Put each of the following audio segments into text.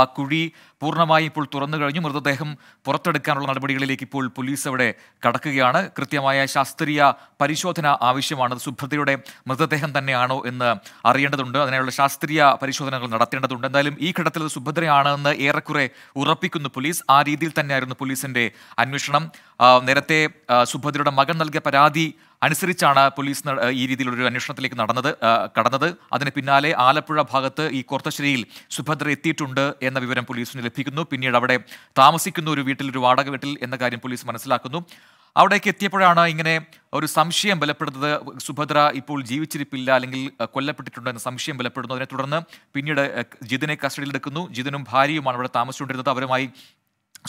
ആ കുഴി പൂർണ്ണമായി ഇപ്പോൾ തുറന്നു കഴിഞ്ഞു മൃതദേഹം പുറത്തെടുക്കാനുള്ള നടപടികളിലേക്ക് ഇപ്പോൾ പോലീസ് അവിടെ കടക്കുകയാണ് കൃത്യമായ ശാസ്ത്രീയ പരിശോധന ആവശ്യമാണ് സുഭദ്രയുടെ മൃതദേഹം തന്നെയാണോ എന്ന് അറിയേണ്ടതുണ്ട് അതിനുള്ള ശാസ്ത്രീയ പരിശോധനകൾ നടത്തേണ്ടതുണ്ട് എന്തായാലും ഈ ഘട്ടത്തിൽ സുഭദ്രയാണെന്ന് ഏറെക്കുറെ ഉറപ്പിക്കുന്നു പോലീസ് ആ രീതിയിൽ തന്നെയായിരുന്നു പോലീസിന്റെ അന്വേഷണം നേരത്തെ സുഭദ്രയുടെ മകൻ നൽകിയ പരാതി അനുസരിച്ചാണ് പോലീസ് ഈ രീതിയിലൊരു അന്വേഷണത്തിലേക്ക് നടന്നത് കടന്നത് അതിന് പിന്നാലെ ആലപ്പുഴ ഭാഗത്ത് ഈ കൊർത്തശ്ശേരിയിൽ സുഭദ്ര എത്തിയിട്ടുണ്ട് എന്ന വിവരം പോലീസിന് ലഭിക്കുന്നു പിന്നീട് അവിടെ താമസിക്കുന്ന ഒരു വീട്ടിൽ ഒരു വാടക വീട്ടിൽ എന്ന കാര്യം പോലീസ് മനസ്സിലാക്കുന്നു അവിടേക്ക് എത്തിയപ്പോഴാണ് ഇങ്ങനെ ഒരു സംശയം ബലപ്പെടുന്നത് സുഭദ്ര ഇപ്പോൾ ജീവിച്ചിരിപ്പില്ല അല്ലെങ്കിൽ കൊല്ലപ്പെട്ടിട്ടുണ്ട് എന്ന സംശയം ബലപ്പെടുന്നു അതിനെ തുടർന്ന് പിന്നീട് ജിതിനെ കസ്റ്റഡിയിലെടുക്കുന്നു ജിതിനും ഭാര്യയുമാണ് അവിടെ താമസിച്ചുകൊണ്ടിരുന്നത് അവരുമായി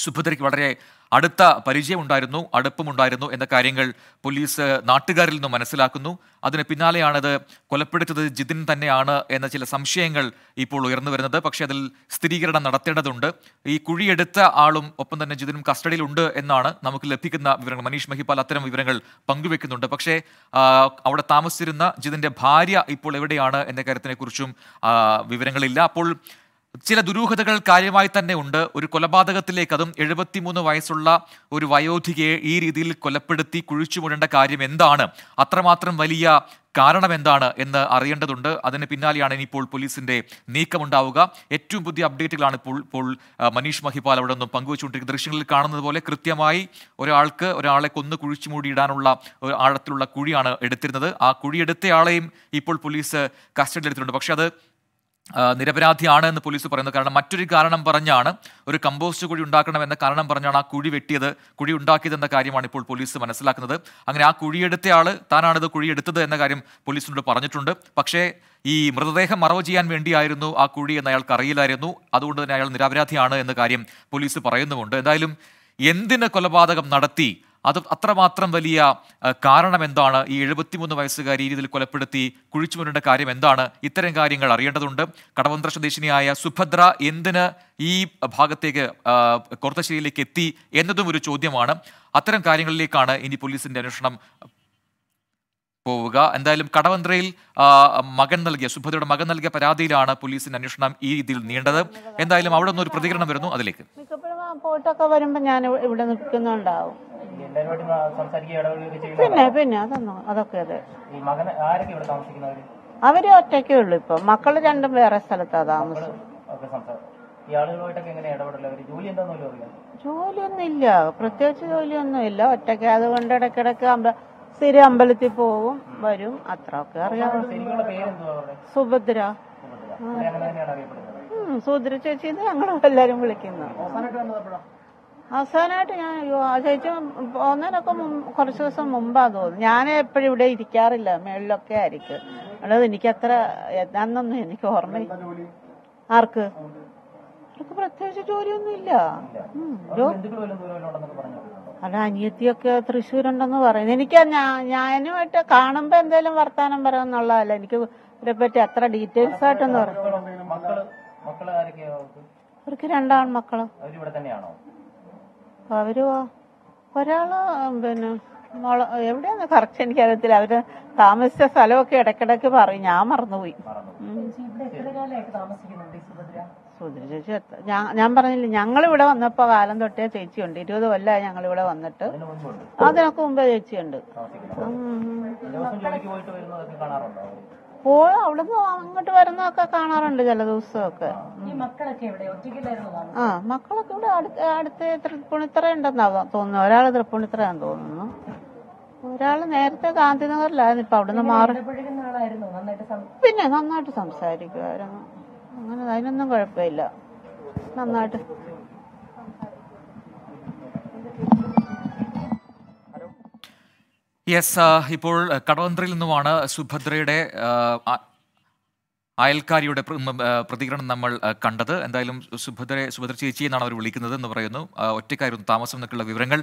സുഭദ്രയ്ക്ക് വളരെ അടുത്ത പരിചയമുണ്ടായിരുന്നു അടുപ്പമുണ്ടായിരുന്നു എന്ന കാര്യങ്ങൾ പോലീസ് നാട്ടുകാരിൽ നിന്നും മനസ്സിലാക്കുന്നു അതിന് പിന്നാലെയാണത് കൊലപ്പെടുത്തത് ജിതിൻ തന്നെയാണ് എന്ന ചില സംശയങ്ങൾ ഇപ്പോൾ ഉയർന്നു വരുന്നത് പക്ഷേ അതിൽ സ്ഥിരീകരണം നടത്തേണ്ടതുണ്ട് ഈ കുഴിയെടുത്ത ആളും ഒപ്പം തന്നെ ജിതിനും കസ്റ്റഡിയിലുണ്ട് എന്നാണ് നമുക്ക് ലഭിക്കുന്ന വിവരങ്ങൾ മനീഷ് മഹിപാൽ അത്തരം വിവരങ്ങൾ പങ്കുവെക്കുന്നുണ്ട് പക്ഷേ അവിടെ താമസിച്ചിരുന്ന ജിതിൻ്റെ ഭാര്യ ഇപ്പോൾ എവിടെയാണ് എന്ന കാര്യത്തിനെക്കുറിച്ചും വിവരങ്ങളില്ല അപ്പോൾ ചില ദുരൂഹതകൾ കാര്യമായി തന്നെ ഉണ്ട് ഒരു കൊലപാതകത്തിലേക്ക് അതും എഴുപത്തിമൂന്ന് വയസ്സുള്ള ഒരു വയോധികയെ ഈ രീതിയിൽ കൊലപ്പെടുത്തി കുഴിച്ചുമൂടേണ്ട കാര്യം എന്താണ് അത്രമാത്രം വലിയ കാരണം എന്താണ് എന്ന് അറിയേണ്ടതുണ്ട് അതിന് പിന്നാലെയാണ് ഇനിയിപ്പോൾ പോലീസിന്റെ നീക്കമുണ്ടാവുക ഏറ്റവും പുതിയ അപ്ഡേറ്റുകളാണ് ഇപ്പോൾ ഇപ്പോൾ മനീഷ് മഹിപാൽ അവിടെ നിന്നും പങ്കുവച്ചുകൊണ്ടിരിക്കുന്ന ദൃശ്യങ്ങളിൽ കാണുന്നത് പോലെ കൃത്യമായി ഒരാൾക്ക് ഒരാളെ കൊന്നു കുഴിച്ചു മൂടിയിടാനുള്ള ആഴത്തിലുള്ള കുഴിയാണ് എടുത്തിരുന്നത് ആ കുഴിയെടുത്തയാളെയും ഇപ്പോൾ പോലീസ് കസ്റ്റഡിയിൽ എടുത്തിട്ടുണ്ട് പക്ഷേ അത് നിരപരാധിയാണ് എന്ന് പോലീസ് പറയുന്നത് കാരണം മറ്റൊരു കാരണം പറഞ്ഞാണ് ഒരു കമ്പോസ്റ്റ് കുഴി എന്ന കാരണം പറഞ്ഞാണ് ആ കുഴി വെട്ടിയത് കുഴി ഉണ്ടാക്കിയതെന്ന കാര്യമാണ് ഇപ്പോൾ പോലീസ് മനസ്സിലാക്കുന്നത് അങ്ങനെ ആ കുഴിയെടുത്ത ആൾ താനാണിത് കുഴിയെടുത്തത് എന്ന കാര്യം പോലീസിനോട് പറഞ്ഞിട്ടുണ്ട് പക്ഷേ ഈ മൃതദേഹം മറവ് ചെയ്യാൻ വേണ്ടിയായിരുന്നു ആ കുഴി എന്ന് അയാൾക്ക് അറിയില്ലായിരുന്നു അതുകൊണ്ട് തന്നെ അയാൾ നിരപരാധിയാണ് എന്ന കാര്യം പോലീസ് പറയുന്നുമുണ്ട് എന്തായാലും എന്തിന് കൊലപാതകം നടത്തി അത് അത്രമാത്രം വലിയ കാരണം എന്താണ് ഈ എഴുപത്തിമൂന്ന് വയസ്സുകാരി രീതിയിൽ കൊലപ്പെടുത്തി കുഴിച്ചുമുരേണ്ട കാര്യം എന്താണ് ഇത്തരം കാര്യങ്ങൾ അറിയേണ്ടതുണ്ട് കടവന്ത്ര സ്വദേശിനിയായ സുഭദ്ര എന്തിന് ഈ ഭാഗത്തേക്ക് കൊർത്തശ്ശേരിയിലേക്ക് എത്തി എന്നതും ഒരു ചോദ്യമാണ് അത്തരം കാര്യങ്ങളിലേക്കാണ് ഇനി പോലീസിന്റെ അന്വേഷണം പോവുക എന്തായാലും കടവന്ത്രയിൽ മകൻ നൽകിയ സുഭദ്രയുടെ മകൻ നൽകിയ പരാതിയിലാണ് പോലീസിന്റെ അന്വേഷണം ഈ രീതിയിൽ നീണ്ടത് എന്തായാലും അവിടെ നിന്ന് ഒരു പ്രതികരണം വരുന്നു അതിലേക്ക് ഫോട്ടോ ഒക്കെ വരുമ്പോൾ ഞാൻ ഇവിടെ നിൽക്കുന്നുണ്ടാവും പിന്നെ പിന്നെ അതൊന്നും അതൊക്കെ അതെ ഈ മകൻ അവര് ഒറ്റയ്ക്കേ ഉള്ളു ഇപ്പൊ മക്കള് രണ്ടും വേറെ സ്ഥലത്താ താമസം എങ്ങനെ ജോലിയൊന്നും ഇല്ല പ്രത്യേകിച്ച് ജോലിയൊന്നും ഇല്ല ഒറ്റയ്ക്ക് അതുകൊണ്ട് ഇടയ്ക്കിടയ്ക്ക് സ്ഥിരം അമ്പലത്തിൽ പോവും വരും അത്രയൊക്കെ അറിയാം സുഭദ്ര ഉം, സുഭദ്ര ചേച്ചി ഞങ്ങളും എല്ലാരും വിളിക്കുന്നു അവസാനമായിട്ട് ഞാൻ ചേച്ചി പോകുന്നതിനൊക്കെ കുറച്ച് ദിവസം മുമ്പാ തോന്നുന്നു ഞാൻ എപ്പോഴും ഇവിടെ ഇരിക്കാറില്ല മേളിലൊക്കെ ആയിരിക്കും അതായത് എനിക്കത്ര അന്നൊന്നും എനിക്ക് ഓർമ്മ ആർക്ക് അവർക്ക് പ്രത്യേകിച്ച് ജോലിയൊന്നുമില്ല അല്ല അനിയത്തിയൊക്കെ തൃശ്ശൂരുണ്ടെന്ന് പറയുന്നു എനിക്ക് ഞാനുമായിട്ട് കാണുമ്പോ എന്തേലും വർത്താനം പറയുമെന്നുള്ളതല്ല എനിക്ക് പറ്റി അത്ര ഡീറ്റെയിൽസ് ആയിട്ടൊന്നും പറയും അവർക്ക് രണ്ടാൺ മക്കള് അവര് ഒരാള് പിന്നെ മുള എവിടെയാന്ന് കറക്റ്റ് എനിക്കറിയത്തില്ല അവര് താമസിച്ച സ്ഥലമൊക്കെ ഇടക്കിടക്ക് പറയും ഞാൻ മറന്നുപോയി ഞാൻ പറഞ്ഞില്ല ഞങ്ങൾ ഇവിടെ വന്നപ്പോ കാലം തൊട്ടേ ചേച്ചിയുണ്ട് ഇരുപത് കൊല്ലായി ഞങ്ങൾ ഇവിടെ വന്നിട്ട് അതിനൊക്കെ മുമ്പേ ചേച്ചിയുണ്ട് ഓ അവിടുന്ന് അങ്ങോട്ട് വരുന്നതൊക്കെ കാണാറുണ്ട് ചില ദിവസമൊക്കെ ആ മക്കളൊക്കെ ഇവിടെ അടുത്ത് തൃപ്പൂണിത്തറ ഉണ്ടെന്നാ തോന്നുന്നു ഒരാള് തൃപ്പൂണിത്തറയാന്ന് തോന്നുന്നു ഒരാള് നേരത്തെ ഗാന്ധിനഗറിലായിരുന്നു ഇപ്പൊ അവിടുന്ന് മാറി പിന്നെ നന്നായിട്ട് സംസാരിക്കുമായിരുന്നു അങ്ങനെ അതിനൊന്നും കുഴപ്പമില്ല നന്നായിട്ട് യെസ് uh, ഇപ്പോൾ uh, കടവന്ത്രയിൽ നിന്നുമാണ് സുഭദ്രയുടെ uh, അയൽക്കാരിയുടെ പ്രതികരണം നമ്മൾ കണ്ടത് എന്തായാലും സുഭദ്ര സുഭദ്ര ചേച്ചി എന്നാണ് അവർ വിളിക്കുന്നത് എന്ന് പറയുന്നു ഒറ്റക്കാരും താമസം എന്നൊക്കെയുള്ള വിവരങ്ങൾ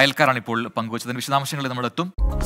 അയൽക്കാരാണ് ഇപ്പോൾ പങ്കുവച്ചത് വിശദാംശങ്ങളിൽ എത്തും